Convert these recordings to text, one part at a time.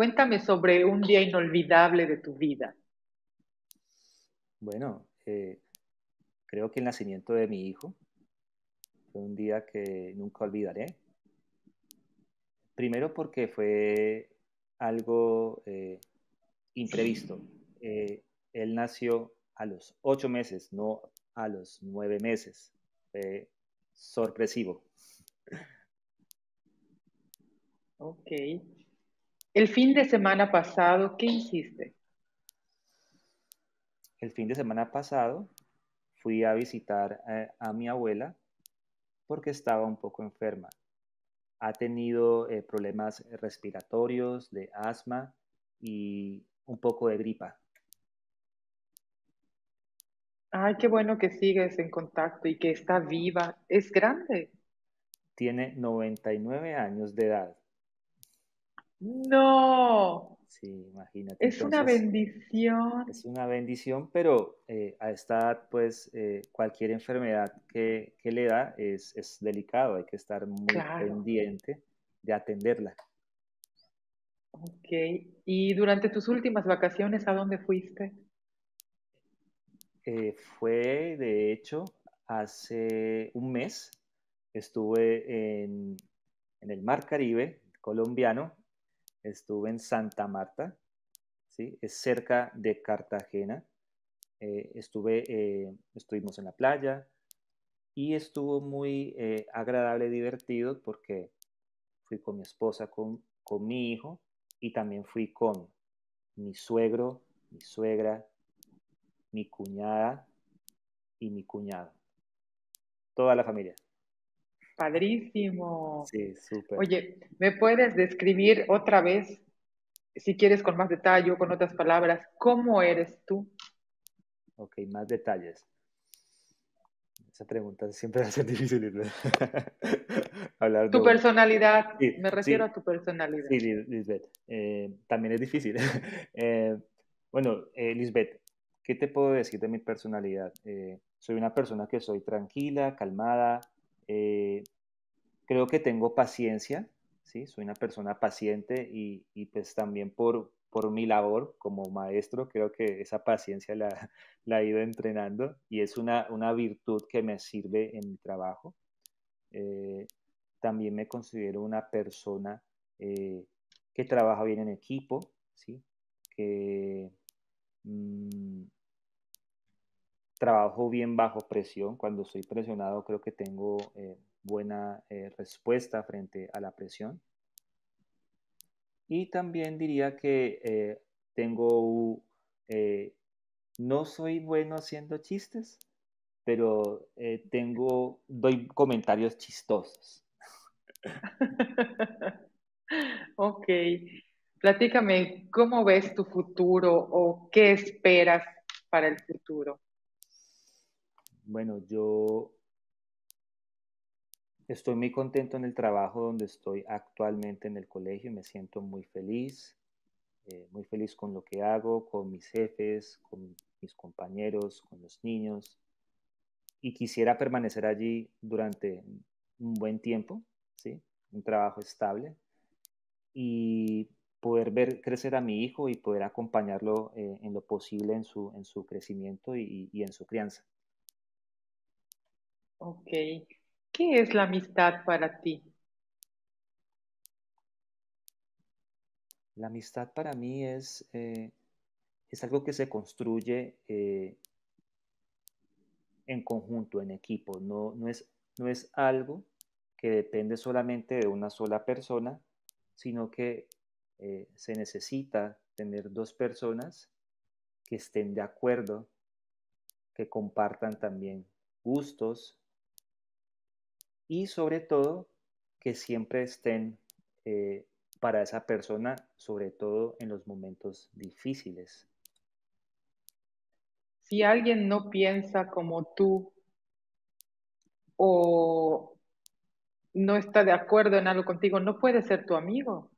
Cuéntame sobre un día inolvidable de tu vida. Bueno, eh, creo que el nacimiento de mi hijo fue un día que nunca olvidaré. Primero porque fue algo eh, imprevisto. Eh, él nació a los ocho meses, no a los nueve meses. Fue sorpresivo. Ok. El fin de semana pasado, ¿qué hiciste? El fin de semana pasado fui a visitar eh, a, mi abuela porque estaba un poco enferma. Ha tenido eh, problemas respiratorios, de asma y un poco de gripa. Ay, qué bueno que sigues en contacto y que está viva. Es grande. Tiene 99 años de edad. No. Sí, imagínate. Es una bendición. Es una bendición, pero eh, a esta edad, pues eh, cualquier enfermedad que, le da es, delicado, hay que estar muy pendiente de atenderla. Ok, y durante tus últimas vacaciones, ¿a dónde fuiste? Eh, fue, de hecho, hace un mes, estuve en el Mar Caribe colombiano, estuve en Santa Marta, ¿sí? es cerca de Cartagena. Eh, estuve, eh, estuvimos en la playa y estuvo muy agradable eh, agradable, divertido, porque fui con mi esposa, con, con mi hijo y también fui con mi suegro, mi suegra, mi cuñada y mi cuñado. Toda la familia. Padrísimo. Sí, súper. Oye, ¿me puedes describir otra vez, si quieres con más detalle o con otras palabras, cómo eres tú? Ok, más detalles. Esa pregunta siempre va a ser difícil, tu personalidad, me refiero a tu personalidad. Sí, Lisbeth, eh, también es difícil. Eh, bueno, eh, Lisbeth, ¿qué te puedo decir de mi personalidad? Eh, soy una persona que soy tranquila, calmada, eh, creo que tengo paciencia, ¿sí? soy una persona paciente y, pues también por, por mi labor como maestro, creo que esa paciencia la, la he ido entrenando y es una, una, virtud que me sirve en mi trabajo. Eh, también me considero una persona eh, que trabaja bien en equipo, ¿sí? que mm, trabajo bien bajo presión. Cuando estoy presionado creo que tengo eh, buena eh, respuesta frente a la presión. Y también diría que eh, tengo, no soy bueno haciendo chistes, pero tengo, doy comentarios chistosos. ok, platícame, ¿cómo ves tu futuro o qué esperas para el futuro? Bueno, yo estoy muy contento en el trabajo donde estoy actualmente en el colegio, me siento muy feliz, eh, muy feliz con lo que hago, con mis jefes, con mis compañeros, con los niños, y quisiera permanecer allí durante un buen tiempo, ¿sí? un trabajo estable, y poder ver crecer a mi hijo y poder acompañarlo eh, en lo posible en su, en su crecimiento y en su crianza. Ok. ¿Qué es la amistad para ti? La amistad para mí es, eh, algo que se construye eh, en conjunto, en equipo. No, es, algo que depende solamente de una sola persona, sino que eh, se necesita tener dos personas que estén de acuerdo, que compartan también gustos, y sobre todo que siempre estén eh, para esa persona, sobre todo en los momentos difíciles. Si alguien no piensa como tú o no está de acuerdo en algo contigo, no puede ser tu amigo.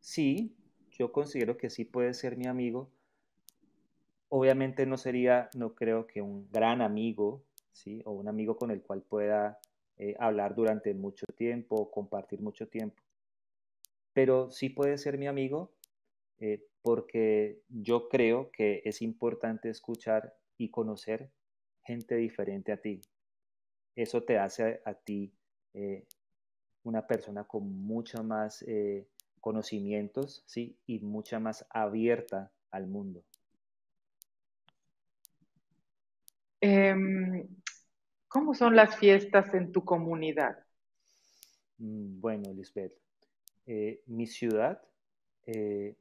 Sí, yo considero que sí puede ser mi amigo obviamente no sería, no creo que un gran amigo, ¿sí? O un amigo con el cual pueda eh, hablar durante mucho tiempo, compartir mucho tiempo. Pero sí puede ser mi amigo eh, porque yo creo que es importante escuchar y conocer gente diferente a ti. Eso te hace a, ti eh, una persona con mucho más conocimientos, ¿sí? Y mucha más abierta al mundo. Em, ¿cómo son las fiestas en tu comunidad? Mm, bueno, Lisbeth, eh, mi ciudad eh,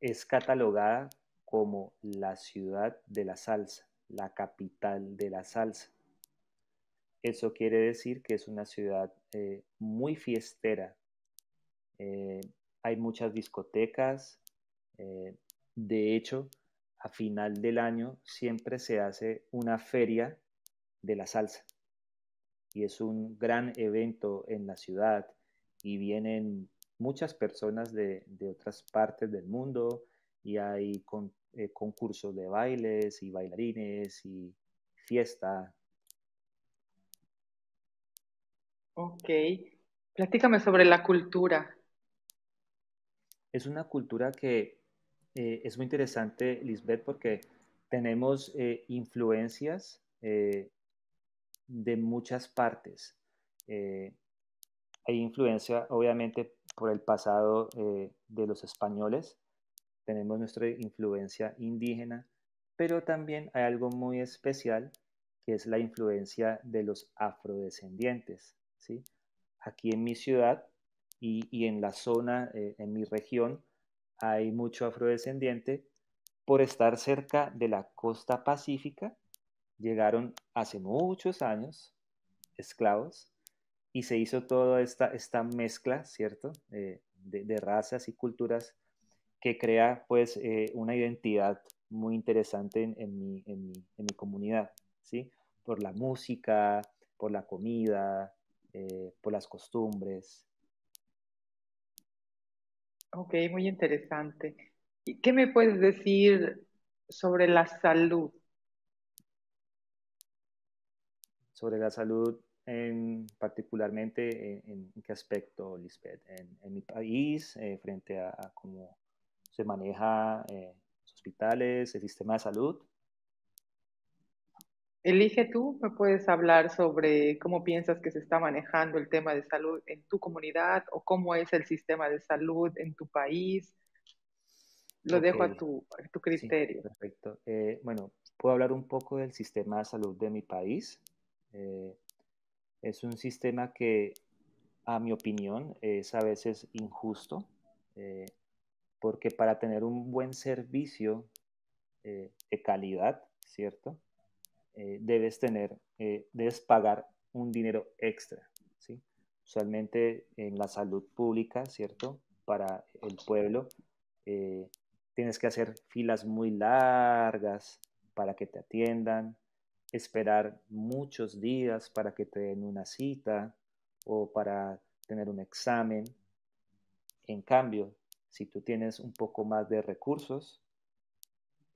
es catalogada como la ciudad de la salsa, la capital de la salsa. Eso quiere decir que es una ciudad eh, muy fiestera. hay muchas discotecas. de hecho, a final del año siempre se hace una feria de la salsa. Y es un gran evento en la ciudad y vienen muchas personas de, otras partes del mundo y hay eh, concursos de bailes y bailarines y fiesta. Ok, platícame sobre la cultura. Es una cultura que eh, es muy interesante, Lisbeth, porque tenemos eh, influencias eh, de muchas partes. hay influencia, obviamente, por el pasado de los españoles. Tenemos nuestra influencia indígena, pero también hay algo muy especial que es la influencia de los afrodescendientes. ¿sí? Aquí en mi ciudad y, y en la zona, en mi región, hay mucho afrodescendiente por estar cerca de la costa pacífica. Llegaron hace muchos años esclavos y se hizo toda esta, esta mezcla, ¿cierto? Eh, de, razas y culturas que crea pues eh, una identidad muy interesante en, mi, comunidad, ¿sí? Por la música, por la comida, eh, por las costumbres, Ok, muy interesante. ¿Y qué me puedes decir sobre la salud? Sobre la salud, particularmente, en, qué aspecto, Lisbeth? En, mi país, eh, frente a, cómo se maneja eh, los hospitales, el sistema de salud. Elige tú, me puedes hablar sobre cómo piensas que se está manejando el tema de salud en tu comunidad o cómo es el sistema de salud en tu país. Lo dejo a tu, criterio. perfecto. Eh, bueno, puedo hablar un poco del sistema de salud de mi país. Eh, es un sistema que, a mi opinión, es a veces injusto, eh, porque para tener un buen servicio de calidad, ¿cierto? Eh, debes tener, eh, debes pagar un dinero extra, ¿sí? Usualmente en la salud pública, ¿cierto? Para el pueblo, eh, tienes que hacer filas muy largas para que te atiendan, esperar muchos días para que te den una cita o para tener un examen. En cambio, si tú tienes un poco más de recursos,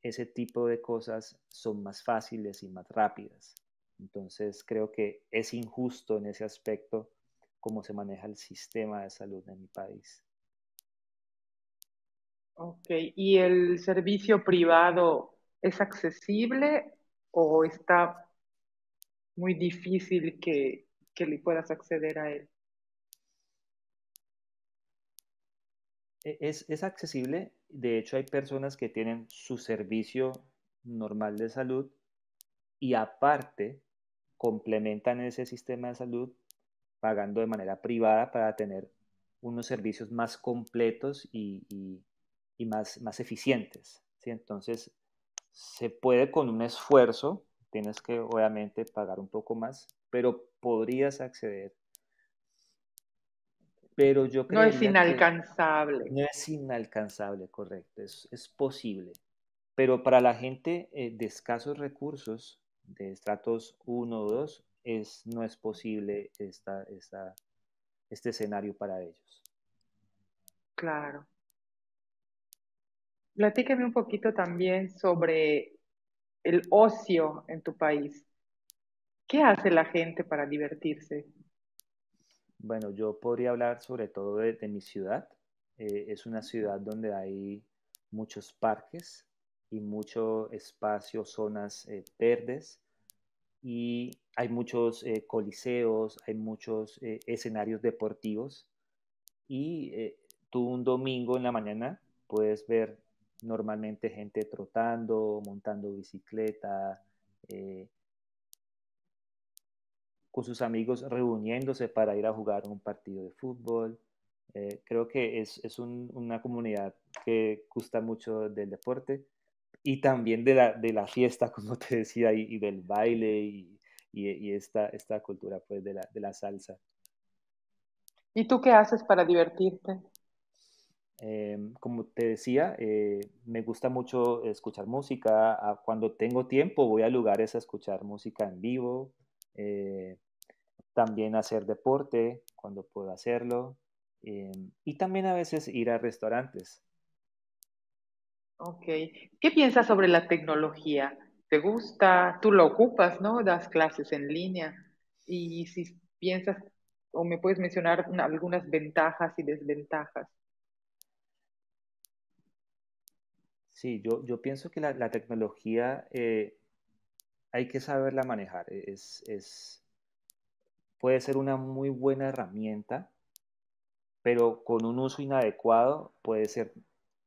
ese tipo de cosas son más fáciles y más rápidas. Entonces creo que es injusto en ese aspecto cómo se maneja el sistema de salud en mi país. Ok, ¿y el servicio privado es accesible o está muy difícil que, le puedas acceder a él? E-, es, es accesible de hecho, hay personas que tienen su servicio normal de salud y aparte complementan ese sistema de salud pagando de manera privada para tener unos servicios más completos y, más, más eficientes. ¿sí? Entonces, se puede con un esfuerzo, tienes que obviamente pagar un poco más, pero podrías acceder pero yo No es inalcanzable. No es inalcanzable, correcto, es, posible. Pero para la gente eh, de escasos recursos, de estratos 1 o 2, es, no es posible este escenario para ellos. Claro. Platícame un poquito también sobre el ocio en tu país. ¿Qué hace la gente para divertirse? Bueno, yo podría hablar sobre todo de, mi ciudad. Eh, es una ciudad donde hay muchos parques y mucho espacio, zonas eh, verdes y hay muchos eh, coliseos, hay muchos escenarios deportivos y tú un domingo en la mañana puedes ver normalmente gente trotando, montando bicicleta, con sus amigos reuniéndose para ir a jugar un partido de fútbol. Eh, creo que es, una comunidad que gusta mucho del deporte y también de la, fiesta, como te decía, y, del baile y, y, esta, cultura pues, de, la, salsa. ¿Y tú qué haces para divertirte? Em, como te decía, eh, me gusta mucho escuchar música. Ah, cuando tengo tiempo voy a lugares a escuchar música en vivo. Eh, también hacer deporte cuando puedo hacerlo eh, y también a veces ir a restaurantes. Ok, ¿qué piensas sobre la tecnología? ¿Te gusta? Tú lo ocupas, ¿no? Das clases en línea y si piensas o me puedes mencionar algunas ventajas y desventajas. Sí, yo, yo pienso que la, tecnología eh, hay que saberla manejar. E-, es, es, puede ser una muy buena herramienta, pero con un uso inadecuado puede ser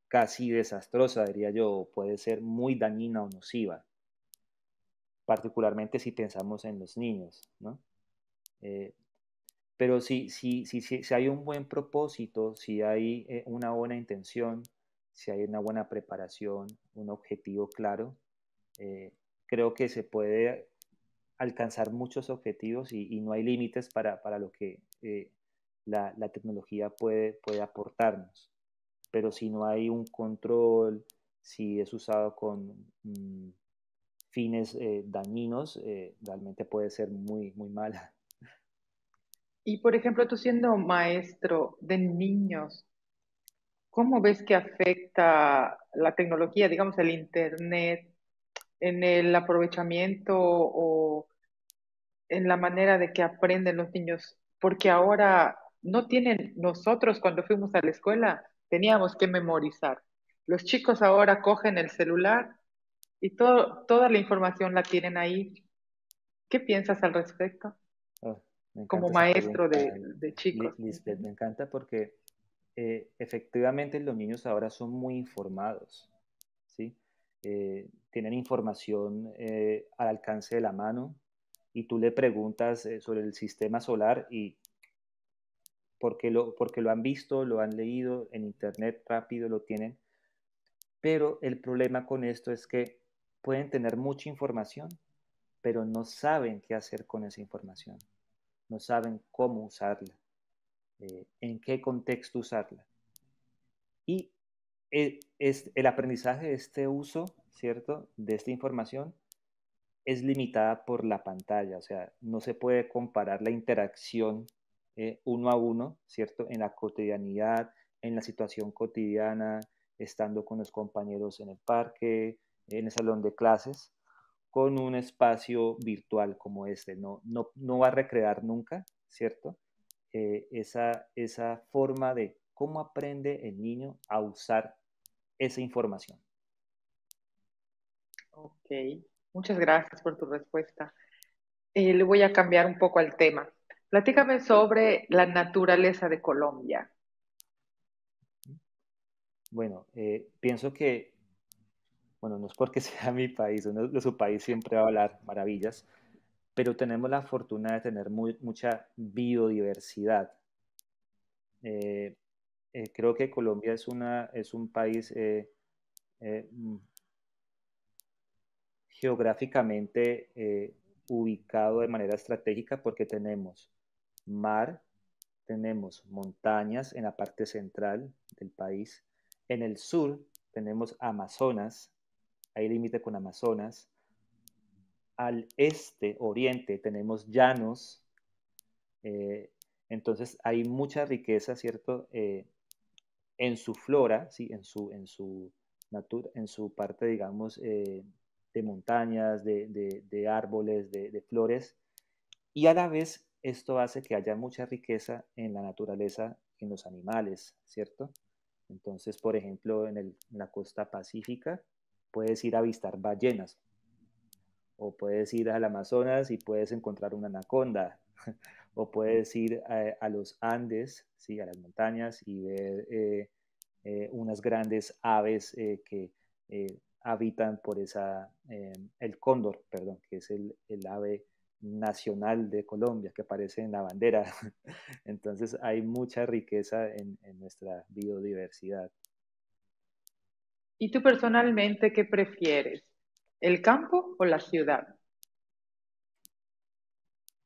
casi desastrosa, diría yo, puede ser muy dañina o nociva, particularmente si pensamos en los niños, ¿no? Eh, pero si, si, si, hay un buen propósito, si hay eh, una buena intención, si hay una buena preparación, un objetivo claro, eh, creo que se puede alcanzar muchos objetivos y, no hay límites para, para lo que eh, la, tecnología puede, puede aportarnos. Pero si no hay un control, si es usado con mm, fines eh, dañinos, eh, realmente puede ser muy, muy mala. Y por ejemplo, tú siendo maestro de niños, ¿cómo ves que afecta la tecnología, digamos el Internet, en el aprovechamiento o en la manera de que aprenden los niños, porque ahora no tienen, nosotros cuando fuimos a la escuela teníamos que memorizar. Los chicos ahora cogen el celular y todo, toda la información la tienen ahí. ¿Qué piensas al respecto? Oh, Como maestro de, chicos. me encanta porque eh, efectivamente los niños ahora son muy informados. ¿sí? Eh, tienen información eh, al alcance de la mano y tú le preguntas eh, sobre el sistema solar y porque lo, porque lo han visto, lo han leído en internet rápido, lo tienen. Pero el problema con esto es que pueden tener mucha información, pero no saben qué hacer con esa información. No saben cómo usarla, eh, en qué contexto usarla. Y es el aprendizaje de este uso ¿cierto? De esta información es limitada por la pantalla, o sea, no se puede comparar la interacción eh, uno a uno, ¿cierto? En la cotidianidad, en la situación cotidiana, estando con los compañeros en el parque, en el salón de clases, con un espacio virtual como este. No, va a recrear nunca, ¿cierto? Eh, esa forma de cómo aprende el niño a usar esa información. Ok, muchas gracias por tu respuesta. Eh, le voy a cambiar un poco al tema. Platícame sobre la naturaleza de Colombia. Bueno, eh, pienso que, bueno, no es porque sea mi país, su país siempre va a hablar maravillas, pero tenemos la fortuna de tener mucha biodiversidad. Eh, creo que Colombia es, una, es un país geográficamente eh, ubicado de manera estratégica porque tenemos mar, tenemos montañas en la parte central del país, en el sur tenemos Amazonas, hay límite con Amazonas, al este, oriente, tenemos llanos, eh, entonces hay mucha riqueza, ¿cierto? Eh, en su flora, ¿sí? en, su, en, su en su parte, digamos, de montañas, de, árboles, de, flores, y a la vez esto hace que haya mucha riqueza en la naturaleza, en los animales, ¿cierto? Entonces, por ejemplo, en, la costa pacífica puedes ir a avistar ballenas, o puedes ir al Amazonas y puedes encontrar una anaconda, o puedes ir a, los Andes, ¿sí? a las montañas y ver eh, eh, unas grandes aves eh, que habitan por esa, eh, el cóndor, perdón, que es el, ave nacional de Colombia, que aparece en la bandera. Entonces hay mucha riqueza en, nuestra biodiversidad. ¿Y tú personalmente qué prefieres? ¿El campo o la ciudad?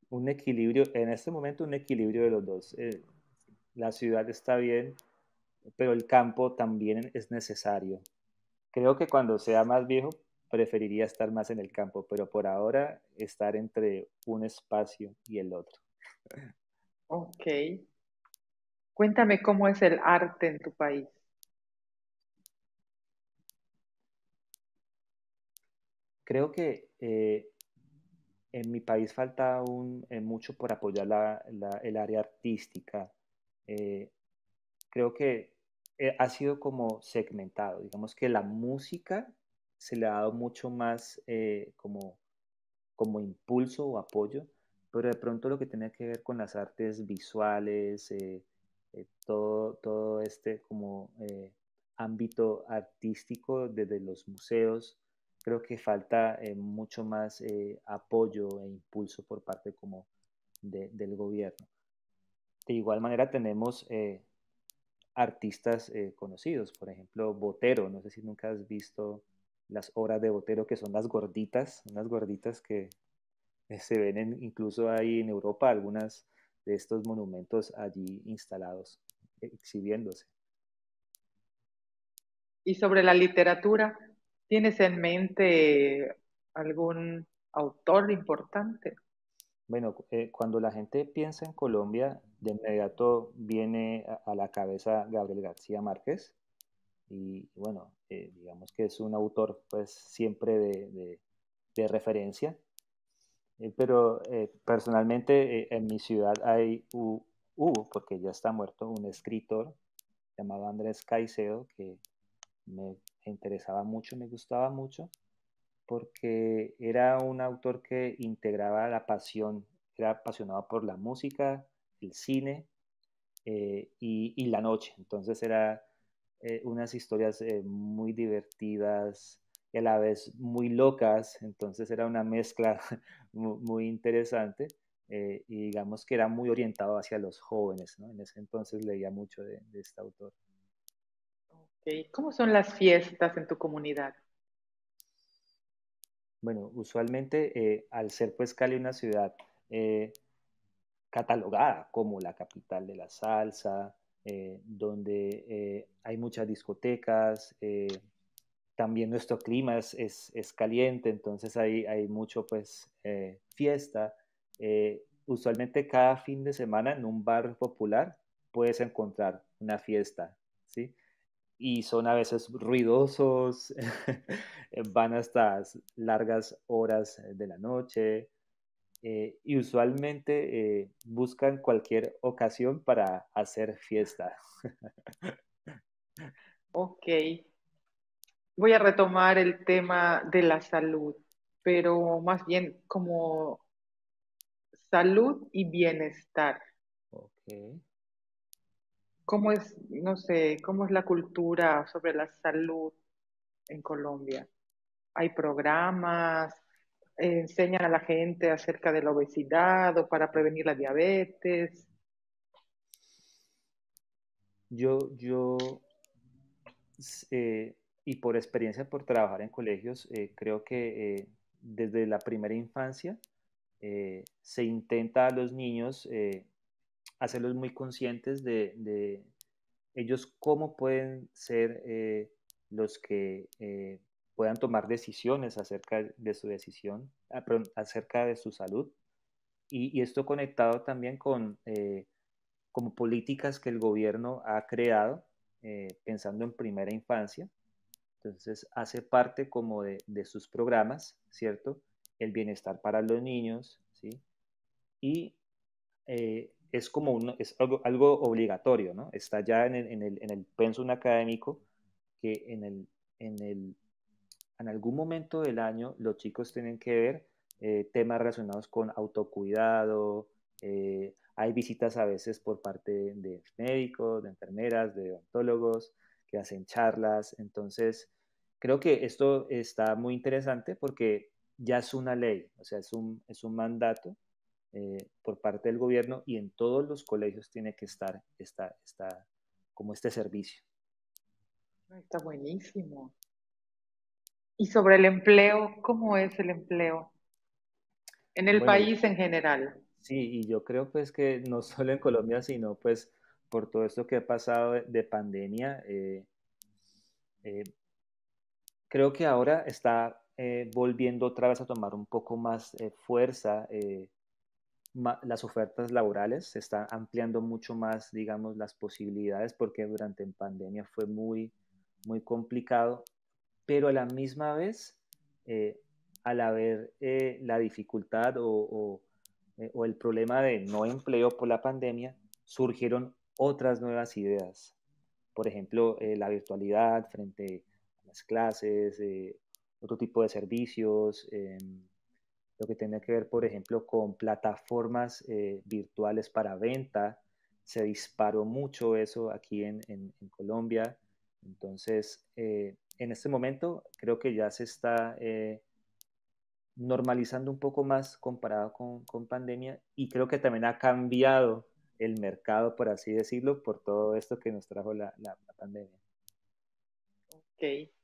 Un equilibrio, en este momento un equilibrio de los dos. Eh, la ciudad está bien, pero el campo también es necesario. Creo que cuando sea más viejo preferiría estar más en el campo, pero por ahora estar entre un espacio y el otro. Ok. Cuéntame cómo es el arte en tu país. Creo que eh, en mi país falta aún eh, mucho por apoyar la, el área artística. Eh, creo que eh, ha sido como segmentado. Digamos que la música se le ha dado mucho más eh, como, como impulso o apoyo, pero de pronto lo que tenía que ver con las artes visuales, eh, todo, todo este como ámbito artístico desde los museos, creo que falta mucho más apoyo e impulso por parte como del gobierno. De igual manera tenemos eh, artistas eh, conocidos. Por ejemplo, Botero, no sé si nunca has visto las obras de Botero, que son las gorditas, unas gorditas que eh, se ven incluso ahí en Europa, algunas de estos monumentos allí instalados, exhibiéndose. Y sobre la literatura, ¿tienes en mente algún autor importante? Bueno, eh, cuando la gente piensa en Colombia, de inmediato viene a, la cabeza Gabriel García Márquez. Y bueno, eh, digamos que es un autor pues siempre de, referencia. Eh, pero personalmente en mi ciudad hay, hubo, porque ya está muerto, un escritor llamado Andrés Caicedo que me interesaba mucho, me gustaba mucho porque era un autor que integraba la pasión, era apasionado por la música, el cine eh, y, la noche. Entonces era eh, unas historias eh, muy divertidas y a la vez muy locas, entonces era una mezcla muy, interesante y digamos que era muy orientado hacia los jóvenes. En ese entonces leía mucho de, este autor. ¿Cómo son las fiestas en tu comunidad? Bueno, usualmente eh, al ser pues Cali una ciudad eh, catalogada como la capital de la salsa, eh, donde hay muchas discotecas, también nuestro clima es, caliente, entonces hay, hay mucho pues fiesta. usualmente cada fin de semana en un bar popular puedes encontrar una fiesta, ¿sí? Y son a veces ruidosos, Eh, van hasta largas horas eh, de la noche eh, y usualmente buscan cualquier ocasión para hacer fiesta. ok. Voy a retomar el tema de la salud, pero más bien como salud y bienestar. Ok. ¿Cómo es, no sé, cómo es la cultura sobre la salud en Colombia? hay programas, enseñan a la gente acerca de la obesidad o para prevenir la diabetes. Yo, yo, eh, y por experiencia, por trabajar en colegios, eh, creo que eh, desde la primera infancia se intenta a los niños hacerlos muy conscientes de, ellos cómo pueden ser los que puedan tomar decisiones acerca de su decisión, ah, acerca de su salud. Y, esto conectado también con eh, como políticas que el gobierno ha creado, eh, pensando en primera infancia. Entonces, hace parte como de, de sus programas, ¿cierto? El bienestar para los niños, ¿sí? Y eh, es como un, es algo, obligatorio, ¿no? Está ya en el, en el, en el pensum académico que en el, en el en algún momento del año los chicos tienen que ver eh, temas relacionados con autocuidado, eh, hay visitas a veces por parte de médicos, de enfermeras, de odontólogos que hacen charlas, entonces creo que esto está muy interesante porque ya es una ley, o sea, es un, es un mandato eh, por parte del gobierno y en todos los colegios tiene que estar esta, como este servicio. Está buenísimo. Y sobre el empleo, ¿cómo es el empleo? En el país en general. Sí, y yo creo pues que no solo en Colombia, sino pues por todo esto que ha pasado de pandemia, eh, eh, creo que ahora está eh, volviendo otra vez a tomar un poco más fuerza las ofertas laborales, se está ampliando mucho más, digamos, las posibilidades, porque durante la pandemia fue muy, muy complicado pero a la misma vez, eh, al haber eh, la dificultad eh, o, el problema de no empleo por la pandemia, surgieron otras nuevas ideas. Por ejemplo, la virtualidad frente a las clases, otro tipo de servicios, lo que tiene que ver, por ejemplo, con plataformas virtuales para venta. Se disparó mucho eso aquí en, Colombia. Entonces, eh, en este momento creo que ya se está eh, normalizando un poco más comparado con, pandemia y creo que también ha cambiado el mercado, por así decirlo, por todo esto que nos trajo la, la pandemia. Ok.